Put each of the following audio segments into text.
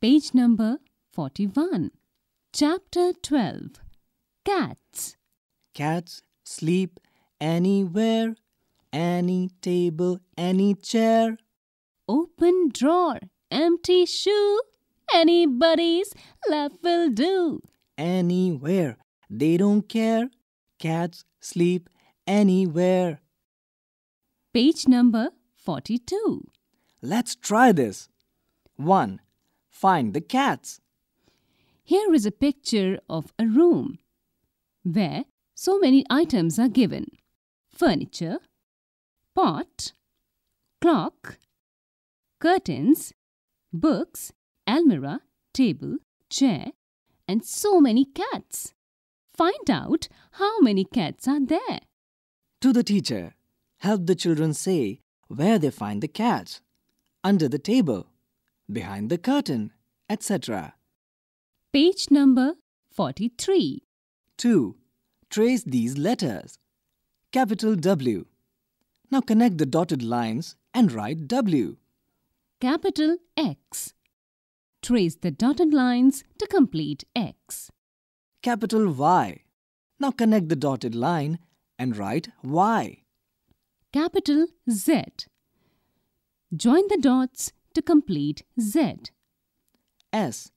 page number 41. Chapter 12 Cats. Cats sleep anywhere, any table, any chair. Open drawer, empty shoe, anybody's lap will do. Anywhere, they don't care. Cats sleep anywhere. Page number 42. Let's try this. 1 find the cats. Here is a picture of a room where so many items are given. Furniture, pot, clock, curtains, books, almirah, table, chair and so many cats. Find out how many cats are there. To the teacher, help the children say where they find the cats. Under the table behind the curtain, etc. Page number 43. 2. Trace these letters. Capital W. Now connect the dotted lines and write W. Capital X. Trace the dotted lines to complete X. Capital Y. Now connect the dotted line and write Y. Capital Z. Join the dots to complete Z, S,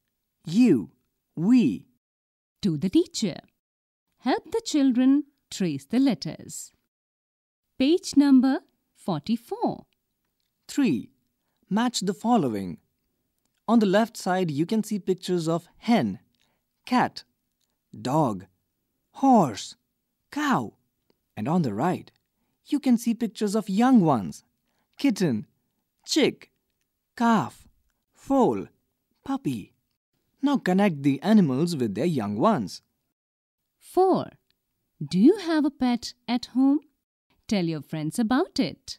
U, we. To the teacher. Help the children trace the letters. Page number 44. 3. Match the following. On the left side, you can see pictures of hen, cat, dog, horse, cow. And on the right, you can see pictures of young ones, kitten, chick, calf, foal, puppy. Now connect the animals with their young ones. 4. Do you have a pet at home? Tell your friends about it.